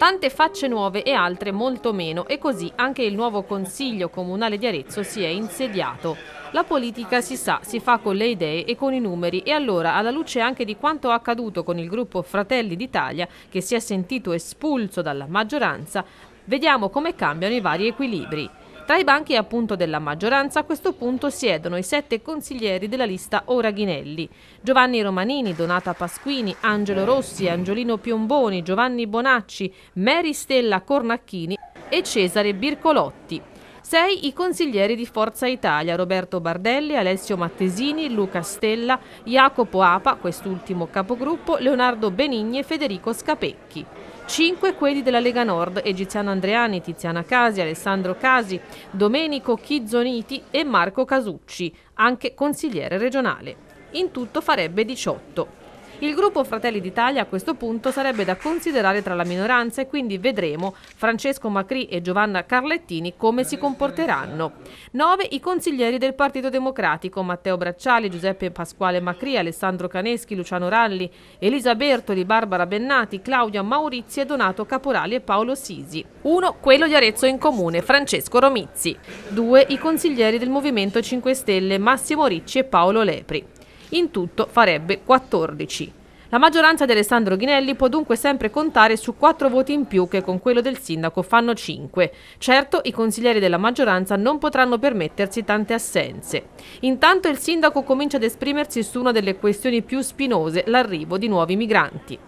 tante facce nuove e altre molto meno e così anche il nuovo Consiglio Comunale di Arezzo si è insediato. La politica si sa, si fa con le idee e con i numeri e allora alla luce anche di quanto accaduto con il gruppo Fratelli d'Italia che si è sentito espulso dalla maggioranza, vediamo come cambiano i vari equilibri. Tra i banchi appunto della maggioranza a questo punto siedono i sette consiglieri della lista Oraghinelli, Giovanni Romanini, Donata Pasquini, Angelo Rossi, Angiolino Piomboni, Giovanni Bonacci, Mary Stella Cornacchini e Cesare Bircolotti. Sei i consiglieri di Forza Italia, Roberto Bardelli, Alessio Mattesini, Luca Stella, Jacopo Apa, quest'ultimo capogruppo, Leonardo Benigni e Federico Scapecchi. 5 quelli della Lega Nord, Egiziano Andreani, Tiziana Casi, Alessandro Casi, Domenico Chizzoniti e Marco Casucci, anche consigliere regionale. In tutto farebbe 18. Il gruppo Fratelli d'Italia a questo punto sarebbe da considerare tra la minoranza e quindi vedremo Francesco Macri e Giovanna Carlettini come si comporteranno. 9. I consiglieri del Partito Democratico Matteo Bracciali, Giuseppe Pasquale Macri, Alessandro Caneschi, Luciano Ralli, Elisa Bertoli, Barbara Bennati, Claudia Maurizi e Donato Caporali e Paolo Sisi. 1. Quello di Arezzo in comune Francesco Romizzi. 2. I consiglieri del Movimento 5 Stelle Massimo Ricci e Paolo Lepri. In tutto farebbe 14. La maggioranza di Alessandro Ghinelli può dunque sempre contare su quattro voti in più che con quello del sindaco fanno cinque. Certo, i consiglieri della maggioranza non potranno permettersi tante assenze. Intanto il sindaco comincia ad esprimersi su una delle questioni più spinose, l'arrivo di nuovi migranti.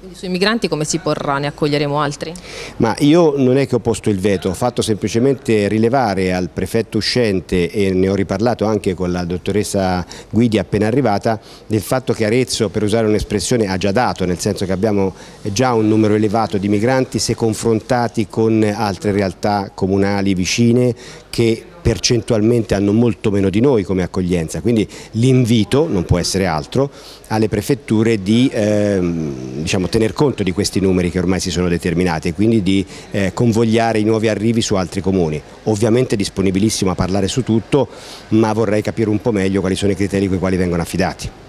Quindi sui migranti come si porrà? Ne accoglieremo altri? Ma io non è che ho posto il veto, ho fatto semplicemente rilevare al prefetto uscente e ne ho riparlato anche con la dottoressa Guidi appena arrivata del fatto che Arezzo, per usare un'espressione, ha già dato, nel senso che abbiamo già un numero elevato di migranti se confrontati con altre realtà comunali vicine che percentualmente hanno molto meno di noi come accoglienza, quindi l'invito, non può essere altro, alle prefetture di ehm, diciamo, tener conto di questi numeri che ormai si sono determinati e quindi di eh, convogliare i nuovi arrivi su altri comuni. Ovviamente disponibilissimo a parlare su tutto, ma vorrei capire un po' meglio quali sono i criteri con i quali vengono affidati.